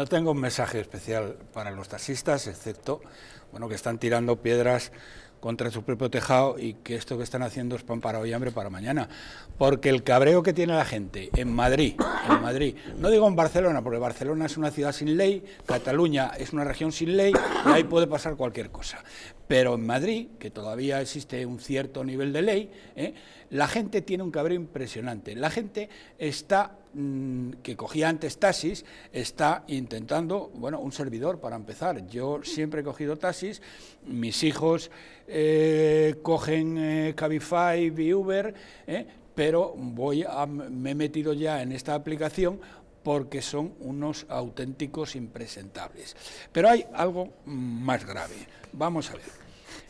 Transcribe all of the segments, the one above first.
No tengo un mensaje especial para los taxistas, excepto bueno, que están tirando piedras contra su propio tejado y que esto que están haciendo es pan para hoy, hambre para mañana. Porque el cabreo que tiene la gente en Madrid, en Madrid, no digo en Barcelona, porque Barcelona es una ciudad sin ley, Cataluña es una región sin ley, y ahí puede pasar cualquier cosa. Pero en Madrid, que todavía existe un cierto nivel de ley, ¿eh? la gente tiene un cabreo impresionante. La gente está, mm, que cogía antes taxis, está intentando, bueno, un servidor para empezar. Yo siempre he cogido taxis, mis hijos eh, cogen eh, Cabify Vuber, pero voy me he metido ya en esta aplicación porque son unos auténticos impresentables. Pero hay algo más grave. Vamos a ver.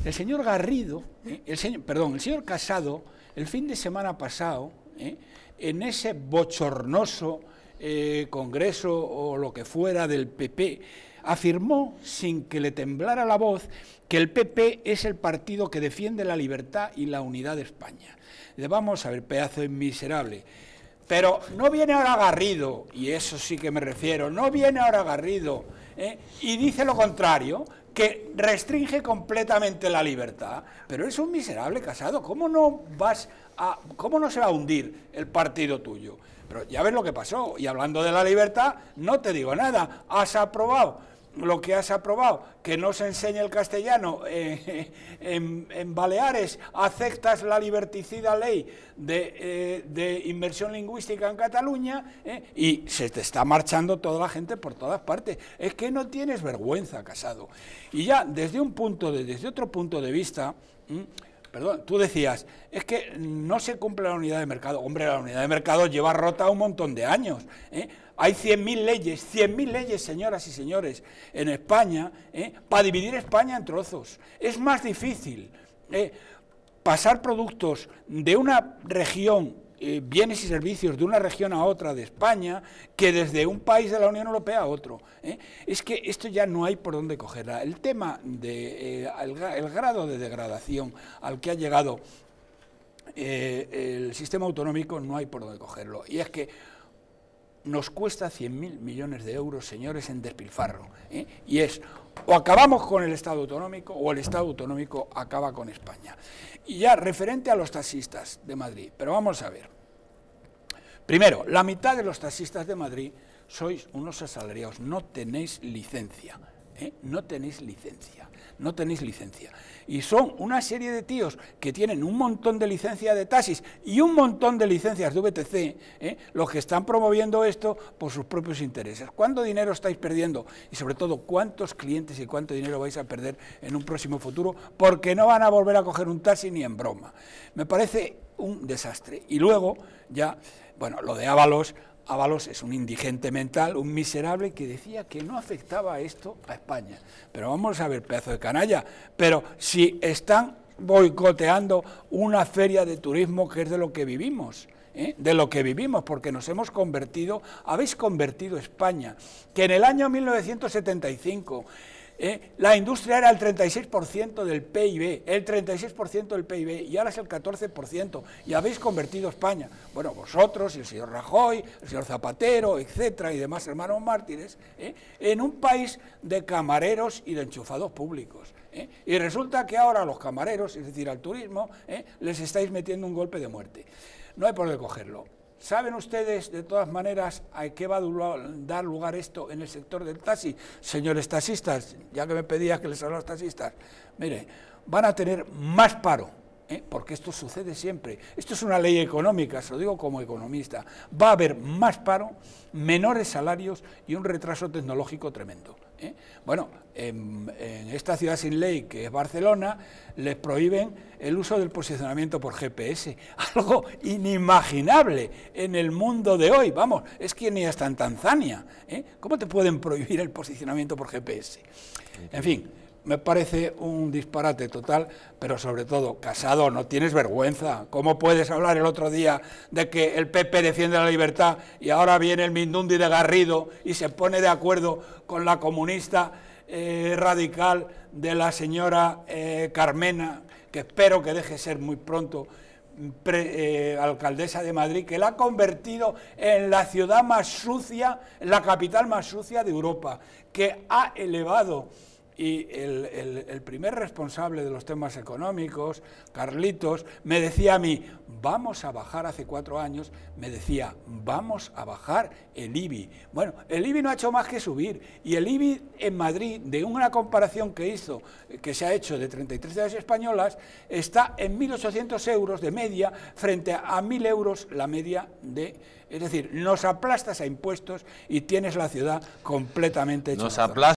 El señor Garrido, eh, el señor, perdón, el señor Casado, el fin de semana pasado, eh, en ese bochornoso eh, congreso o lo que fuera del PP, afirmó, sin que le temblara la voz, que el PP es el partido que defiende la libertad y la unidad de España. Vamos a ver, pedazo de miserable. Pero no viene ahora Garrido, y eso sí que me refiero, no viene ahora Garrido ¿eh? y dice lo contrario, que restringe completamente la libertad. Pero es un miserable casado, ¿cómo no vas a, cómo no se va a hundir el partido tuyo? Pero ya ves lo que pasó, y hablando de la libertad, no te digo nada, has aprobado lo que has aprobado, que no se enseñe el castellano en, Baleares, aceptas la liberticida ley de, eh, inversión lingüística en Cataluña eh, y se te está marchando toda la gente por todas partes. Es que no tienes vergüenza, Casado. Y ya desde un punto, desde otro punto de vista, Perdón, tú decías, es que no se cumple la unidad de mercado. Hombre, la unidad de mercado lleva rota un montón de años. ¿eh? Hay Hay 100.000 leyes, 100.000 leyes, señoras y señores, en España, ¿eh? para dividir España en trozos. Es más difícil ¿eh? pasar productos de una región eh, bienes y servicios de una región a otra de España que desde un país de la Unión Europea a otro. ¿eh? Es que esto ya no hay por dónde cogerla. El tema del de, eh, el grado de degradación al que ha llegado el sistema autonómico no hay por dónde cogerlo. Y es que nos cuesta 100.000 millones de euros, señores, en despilfarro. Y es, o acabamos con el Estado autonómico o el Estado autonómico acaba con España. Y ya referente a los taxistas de Madrid, pero vamos a ver. Primero, la mitad de los taxistas de Madrid sois unos asalariados, no tenéis licencia, ¿eh? no tenéis licencia, no tenéis licencia. Y son una serie de tíos que tienen un montón de licencia de taxis y un montón de licencias de VTC, ¿eh? los que están promoviendo esto por sus propios intereses. ¿Cuánto dinero estáis perdiendo? Y sobre todo, ¿cuántos clientes y cuánto dinero vais a perder en un próximo futuro? Porque no van a volver a coger un taxi ni en broma. Me parece un desastre. Y luego ya, bueno, lo de Ábalos, Ábalos es un indigente mental, un miserable que decía que no afectaba esto a España. Pero vamos a ver, pedazo de canalla, pero si están boicoteando una feria de turismo que es de lo que vivimos, ¿eh? de lo que vivimos, porque nos hemos convertido, habéis convertido España, que en el año 1975 ¿eh? la industria era el 36% del PIB, el 36% del PIB, y ahora es el 14%, y habéis convertido España. Bueno, vosotros, el señor Rajoy, el señor Zapatero, etcétera, y demás hermanos mártires, ¿eh? en un país de camareros y de enchufados públicos. ¿eh? y resulta que ahora a los camareros, es decir, al turismo, les estáis metiendo un golpe de muerte. No hay por qué cogerlo. ¿Saben ustedes, de todas maneras, a qué va a dar lugar esto en el sector del taxi? Señores taxistas, ya que me pedía que les hablara a los taxistas, mire, van a tener más paro, ¿eh? porque esto sucede siempre. Esto es una ley económica, se lo digo como economista. Va a haber más paro, menores salarios y un retraso tecnológico tremendo. ¿eh? Bueno, en, esta ciudad sin ley, que es Barcelona, les prohíben el uso del posicionamiento por GPS, algo inimaginable en el mundo de hoy. Vamos, es que ni hasta en Tanzania. ¿eh? ¿Cómo te pueden prohibir el posicionamiento por GPS? En fin, me parece un disparate total, pero sobre todo, Casado, no tienes vergüenza. ¿Cómo puedes hablar el otro día de que el PP defiende la libertad y ahora viene el Mindundi de Garrido y se pone de acuerdo con la comunista eh, radical de la señora eh, Carmena, que espero que deje ser muy pronto mm, eh, alcaldesa de Madrid, que la ha convertido en la ciudad más sucia, la capital más sucia de Europa, que ha elevado y el, primer responsable de los temas económicos, Carlitos, me decía a mí, vamos a bajar hace cuatro años, me decía, vamos a bajar el IBI. Bueno, el IBI no ha hecho más que subir y el IBI en Madrid, de una comparación que hizo, que se ha hecho de 33 ciudades españolas, está en 1.800 euros de media frente a 1.000 euros la media de... Es decir, nos aplastas a impuestos y tienes la ciudad completamente hecha. Nos